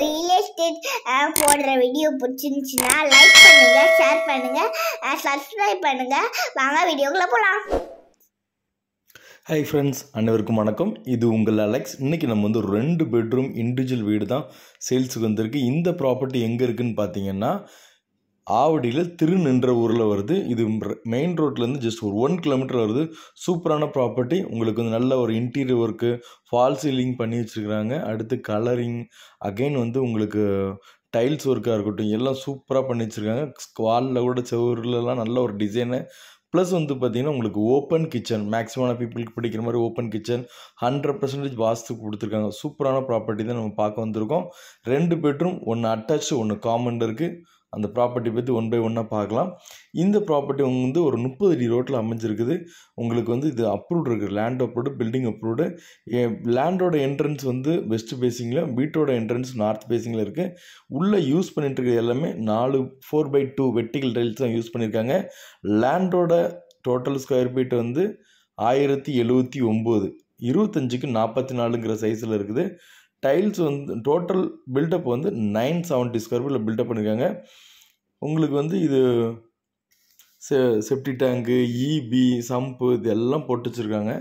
real estate போடுற video பிடிச்சிருந்துச்சுன்னா like பண்ணுங்க ஷேர் பண்ணுங்க சப்ஸ்கிரைப் பண்ணுங்க வாங்க வீடியோக்குள்ளே போகலாம் ஹை ஃப்ரெண்ட்ஸ் அனைவருக்கும் வணக்கம் இது உங்கள் அலெக்ஸ் இன்றைக்கி நம்ம வந்து ரெண்டு பெட்ரூம் இண்டிவிஜுவல் வீடு தான் சேல்ஸுக்கு வந்திருக்கு இந்த ப்ராப்பர்ட்டி எங்கே இருக்குதுன்னு பார்த்தீங்கன்னா ஆவடியில் திரு நின்ற ஊரில் வருது இது மெயின் ரோட்லேருந்து ஜஸ்ட் ஒரு ஒன் கிலோமீட்டர் வருது சூப்பரான ப்ராப்பர்ட்டி உங்களுக்கு வந்து நல்ல ஒரு இன்டீரியர் ஒர்க்கு ஃபால் சீலிங் பண்ணி வச்சுருக்கிறாங்க அடுத்து கலரிங் அகெயின் வந்து உங்களுக்கு டைல்ஸ் ஒர்க்காக இருக்கட்டும் எல்லாம் சூப்பராக பண்ணி வச்சுருக்காங்க ஸ்குவாலில் கூட செவருலலாம் நல்ல ஒரு டிசைனு ப்ளஸ் வந்து பார்த்திங்கன்னா உங்களுக்கு ஓப்பன் கிச்சன் மேக்ஸிமான பீப்புளுக்கு பிடிக்கிற மாதிரி open kitchen hundred percentage vastu கொடுத்துருக்காங்க சூப்பரான ப்ராப்பர்ட்டி தான் நம்ம பார்க்க வந்திருக்கோம் ரெண்டு பெட்ரூம் ஒன்று அட்டாச் ஒன்று காமன் இருக்குது அந்த ப்ராப்பர்ட்டி பற்றி ஒன் பை ஒன்னாக பார்க்கலாம் இந்த ப்ராப்பர்ட்டி வந்து ஒரு முப்பது அடி ரோட்டில் அமைஞ்சிருக்குது உங்களுக்கு வந்து இது அப்ரூவ்ட் இருக்குது லேண்ட் அப்ரூவ்டு பில்டிங் அப்ரூவ்டு லேண்டோட என்ட்ரன்ஸ் வந்து வெஸ்ட் பேசிங்கில் வீட்டோட என்ட்ரன்ஸ் நார்த் பேசிங்கில் இருக்குது உள்ளே யூஸ் பண்ணிகிட்டு எல்லாமே நாலு four by two vertical rails தான் யூஸ் பண்ணியிருக்காங்க லேண்டோட டோட்டல் ஸ்கொயர் ஃபீட் வந்து ஆயிரத்தி எழுவத்தி ஒம்பது இருபத்தஞ்சிக்கு நாற்பத்தி நாலுங்கிற சைஸில் இருக்குது டைல்ஸ் வந்து டோட்டல் பில்டப் வந்து நைன் செவன்ட்டி ஸ்கொயர் ஃபீட்டில் பில்டப் பண்ணியிருக்காங்க உங்களுக்கு வந்து இது செ செப்டி டேங்கு இபி சம்பு இது எல்லாம் போட்டு வச்சுருக்காங்க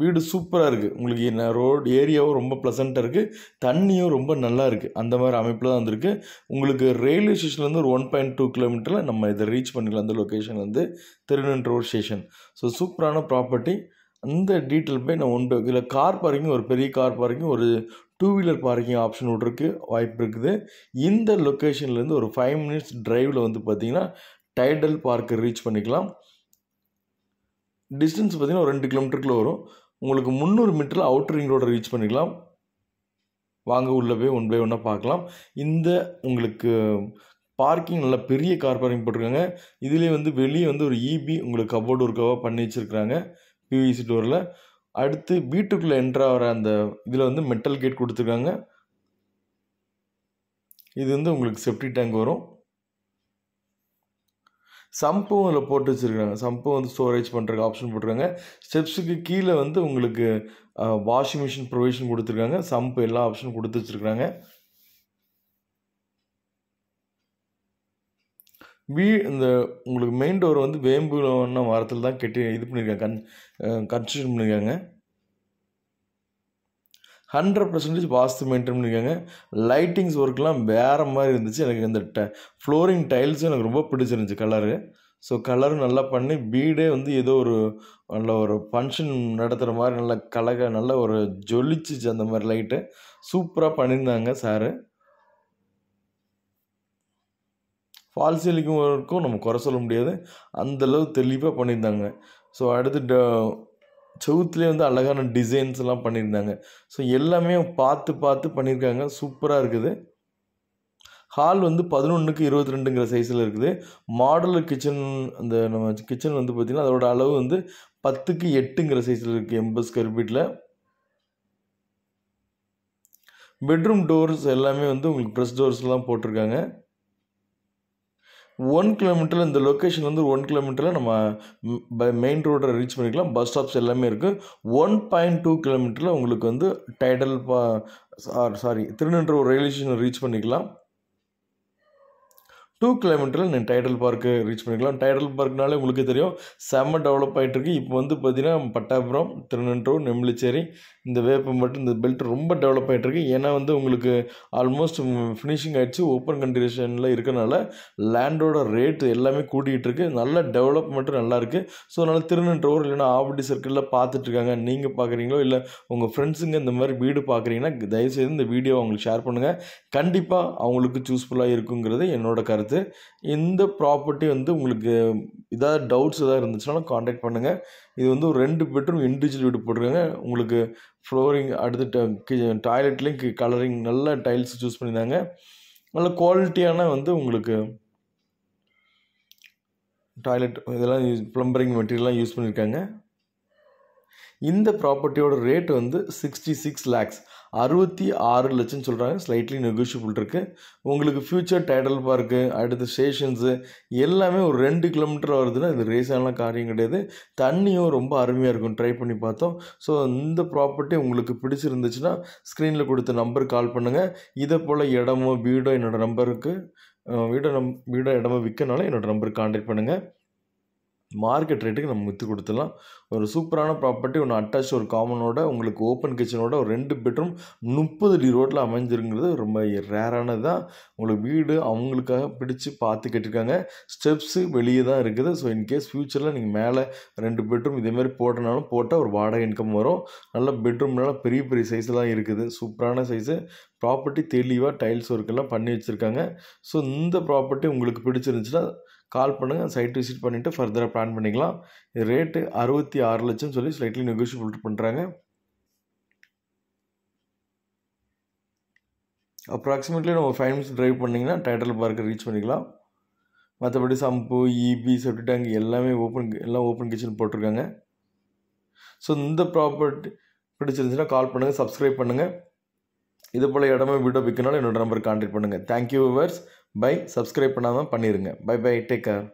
வீடு சூப்பராக இருக்குது உங்களுக்கு என்ன ரோடு ஏரியாவும் ரொம்ப ப்ளசண்ட்டாக இருக்குது தண்ணியும் ரொம்ப நல்லா இருக்குது அந்த மாதிரி அமைப்பில் தான் வந்திருக்கு உங்களுக்கு ரயில்வே ஸ்டேஷன்லேருந்து ஒரு ஒன் பாயிண்ட் டூ கிலோமீட்டரில் நம்ம இதை ரீச் பண்ணிக்கலாம் அந்த லொக்கேஷன்லேருந்து திருநென்றூர் ஸ்டேஷன் ஸோ சூப்பரான ப்ராப்பர்ட்டி அந்த டீட்டெயில் போய் நான் ஒன்று இதில் கார் பார்க்கிங் ஒரு பெரிய கார் பார்க்கிங் ஒரு டூ வீலர் பார்க்கிங் ஆப்ஷன் விட்ருக்கு வாய்ப்பு இருக்குது இந்த லொக்கேஷன்லேருந்து ஒரு ஃபைவ் மினிட்ஸ் ட்ரைவில் வந்து பார்த்திங்கன்னா டைடல் பார்க்கை ரீச் பண்ணிக்கலாம் டிஸ்டன்ஸ் பார்த்திங்கன்னா ஒரு ரெண்டு கிலோமீட்டருக்குள்ளே வரும் உங்களுக்கு முந்நூறு மீட்டரில் அவுட்டர் ரிங் ரோடை ரீச் பண்ணிக்கலாம் வாங்க உள்ளே போய் ஒன் பை ஒன்றா பார்க்கலாம் இந்த உங்களுக்கு பார்க்கிங் நல்லா பெரிய கார் பார்க்கிங் போட்டிருக்காங்க இதுலேயே வந்து வெளியே வந்து ஒரு இபி e உங்களுக்கு கபோர்டு ஒர்க்காவாக பண்ணி வச்சுருக்குறாங்க பிவிசி டோரில் அடுத்து வீட்டுக்குள்ளே என்ட்ராகிற அந்த இதில் வந்து மெட்டல் கேட் கொடுத்துருக்காங்க இது வந்து உங்களுக்கு செப்டி டேங்க் வரும் சம்பும் இதில் போட்டு வச்சுருக்காங்க சம்பும் வந்து ஸ்டோரேஜ் பண்ணுறதுக்கு ஆப்ஷன் போட்டிருக்காங்க ஸ்டெப்ஸுக்கு கீழே வந்து உங்களுக்கு வாஷிங் மிஷின் ப்ரொவிஷன் கொடுத்துருக்காங்க சம்பு எல்லா ஆப்ஷனும் கொடுத்து வச்சுருக்காங்க வீ இந்த உங்களுக்கு மெயின் டோர் வந்து வேம்புன மரத்தில் தான் கெட்டி இது பண்ணியிருக்காங்க கன் கன்ஸ்ட்ரக்ஷன் பண்ணியிருக்காங்க ஹண்ட்ரட் பர்சன்டேஜ் வாஸ்து மெயின்டைன் பண்ணியிருக்காங்க லைட்டிங்ஸ் ஒர்க்லாம் வேறு மாதிரி இருந்துச்சு எனக்கு இந்த ட ஃப்ளோரிங் டைல்ஸும் எனக்கு ரொம்ப பிடிச்சிருந்துச்சு கலரு ஸோ கலரு நல்லா பண்ணி வீடே வந்து ஏதோ ஒரு நல்ல ஒரு ஃபங்க்ஷன் நடத்துகிற மாதிரி நல்ல கலக நல்ல ஒரு ஜொலிச்சிச்சு அந்த மாதிரி லைட்டு சூப்பராக பண்ணியிருந்தாங்க சாரு ஃபால்ஸிலிக்கும் நம்ம குறை சொல்ல முடியாது அந்தளவு தெளிவாக பண்ணியிருந்தாங்க ஸோ அடுத்து ட செவுத்துலேயே வந்து அழகான டிசைன்ஸ்லாம் பண்ணியிருந்தாங்க ஸோ எல்லாமே பார்த்து பார்த்து பண்ணியிருக்காங்க சூப்பராக இருக்குது ஹால் வந்து பதினொன்றுக்கு இருபத்தி ரெண்டுங்கிற சைஸில் இருக்குது மாடல் கிச்சன் அந்த நம்ம கிச்சன் வந்து பார்த்திங்கன்னா அதோடய அளவு வந்து பத்துக்கு எட்டுங்கிற சைஸில் இருக்குது எண்பது ஸ்கொயர் ஃபீட்டில் பெட்ரூம் டோர்ஸ் எல்லாமே வந்து உங்களுக்கு ட்ரெஸ் டோர்ஸ்லாம் போட்டிருக்காங்க ஒன் கிலோமீட்டரில் இந்த லொக்கேஷன் வந்து ஒன் கிலோமீட்டரில் நம்ம மெயின் ரோடை ரீச் பண்ணிக்கலாம் பஸ் ஸ்டாப்ஸ் எல்லாமே இருக்குது ஒன் பாயிண்ட் டூ கிலோமீட்டரில் உங்களுக்கு வந்து டைடல் பா சாரி திருநின்ற ஒரு ரயில்வே ஸ்டேஷனை ரீச் பண்ணிக்கலாம் டூ கிலோமீட்டரில் நீங்கள் டைடல் பார்க்கு ரீச் பண்ணிக்கலாம் டைடல் பார்க்னாலே உங்களுக்கு தெரியும் செம்ம டெவலப் ஆகிட்டுருக்கு இப்போ வந்து பார்த்திங்கன்னா பட்டாபுரம் திருநன்றூர் நெம்பிலிச்சேரி இந்த வேப்பம்பட்டு இந்த பெல்ட் ரொம்ப டெவலப் ஆகிட்டுருக்கு ஏன்னா வந்து உங்களுக்கு ஆல்மோஸ்ட் ஃபினிஷிங் ஆகிடுச்சு ஓப்பன் கண்டிஷனில் இருக்கனால லேண்டோட ரேட்டு எல்லாமே கூட்டிகிட்டு இருக்குது நல்ல டெவலப்மெண்ட்டும் நல்லாயிருக்கு ஸோ அதனால் திருநன்றூர் இல்லைனா ஆவடி சர்க்கிளில் பார்த்துட்ருக்காங்க நீங்கள் பார்க்குறீங்களோ இல்லை உங்கள் ஃப்ரெண்ட்ஸுங்க இந்த மாதிரி வீடு பார்க்குறீங்கன்னா தயவுசெய்து இந்த வீடியோ அவங்களுக்கு ஷேர் பண்ணுங்கள் கண்டிப்பாக அவங்களுக்கு சூஸ்ஃபுல்லாக இருக்குங்கிறது என்னோட கருத்து பார்த்து இந்த ப்ராப்பர்ட்டி வந்து உங்களுக்கு ஏதாவது டவுட்ஸ் எதாவது இருந்துச்சுனாலும் காண்டாக்ட் பண்ணுங்கள் இது வந்து ஒரு ரெண்டு பெட்ரூம் இண்டிவிஜுவல் வீடு போட்டிருக்காங்க உங்களுக்கு ஃப்ளோரிங் அடுத்து டாய்லெட்லேயும் கலரிங் நல்ல டைல்ஸ் சூஸ் பண்ணியிருந்தாங்க நல்ல குவாலிட்டியான வந்து உங்களுக்கு டாய்லெட் இதெல்லாம் ப்ளம்பரிங் மெட்டீரியல்லாம் யூஸ் பண்ணியிருக்காங்க இந்த ப்ராப்பர்ட்டியோட ரேட் வந்து சிக்ஸ்டி சிக்ஸ் லேக்ஸ் அறுபத்தி ஆறு லட்சம் சொல்கிறாங்க ஸ்லைட்லி நெகோஷியபிள் இருக்குது உங்களுக்கு ஃப்யூச்சர் டைடல் பார்க்கு அடுத்து ஸ்டேஷன்ஸு எல்லாமே ஒரு ரெண்டு கிலோமீட்டர் வருதுன்னா இது ரேசான காரியம் கிடையாது தண்ணியும் ரொம்ப அருமையாக இருக்கும் ட்ரை பண்ணி பார்த்தோம் ஸோ இந்த ப்ராப்பர்ட்டி உங்களுக்கு பிடிச்சிருந்துச்சுன்னா ஸ்க்ரீனில் கொடுத்த நம்பருக்கு கால் பண்ணுங்கள் இதை போல் இடமோ வீடோ என்னோடய நம்பருக்கு வீடோ நம் வீடோ இடமோ விற்கனால என்னோடய நம்பருக்கு கான்டாக்ட் பண்ணுங்கள் மார்க்கெட் ரேட்டுக்கு நம்ம விற்று கொடுத்துடலாம் ஒரு சூப்பரான ப்ராப்பர்ட்டி ஒன்று அட்டாச் ஒரு காமனோட உங்களுக்கு ஓப்பன் கிச்சனோட ஒரு ரெண்டு பெட்ரூம் முப்பது அடி ரோட்டில் அமைஞ்சிருங்கிறது ரொம்ப ரேரானது தான் உங்களுக்கு வீடு அவங்களுக்காக பிடிச்சி பார்த்து கேட்டிருக்காங்க ஸ்டெப்ஸு வெளியே தான் இருக்குது ஸோ இன்கேஸ் ஃப்யூச்சரில் நீங்கள் மேலே ரெண்டு பெட்ரூம் இதேமாதிரி போட்டனாலும் போட்டால் ஒரு வாடகை இன்கம் வரும் நல்ல பெட்ரூம்னால பெரிய பெரிய சைஸ்லாம் இருக்குது சூப்பரான சைஸு ப்ராப்பர்ட்டி தெளிவாக டைல்ஸ் ஒர்க்கெல்லாம் பண்ணி வச்சுருக்காங்க ஸோ இந்த ப்ராப்பர்ட்டி உங்களுக்கு பிடிச்சிருந்துச்சுன்னா கால் பண்ணுங்கள் சைட் விசிட் பண்ணிவிட்டு ஃபர்தராக பிளான் பண்ணிக்கலாம் ரேட்டு அறுபத்தி ஆறு லட்சம் சொல்லி ஸ்லைட்லி நெகோஷியபிள் பண்ணுறாங்க அப்ராக்சிமேட்லி நம்ம ஃபைவ் மினிட்ஸ் ட்ரைவ் பண்ணிங்கன்னா டைட்டில் பார்க்கு ரீச் பண்ணிக்கலாம் மற்றபடி சம்பு இபி செப்டி டேங்க் எல்லாமே ஓப்பன் எல்லாம் ஓப்பன் கிச்சன் போட்டிருக்காங்க ஸோ இந்த ப்ராப்பர்ட்டி பிடிச்சிருந்துச்சுன்னா கால் பண்ணுங்கள் சப்ஸ்கிரைப் பண்ணுங்கள் இது போல் இடமே வீடியோ பிக்கினாலும் என்னோடய நம்பர் கான்டாக்ட் பண்ணுங்கள் தேங்க்யூ விவர்ஸ் பை சப்ஸ்கிரைப் பண்ணாமல் பண்ணிடுங்க பை பை டேக் கேர்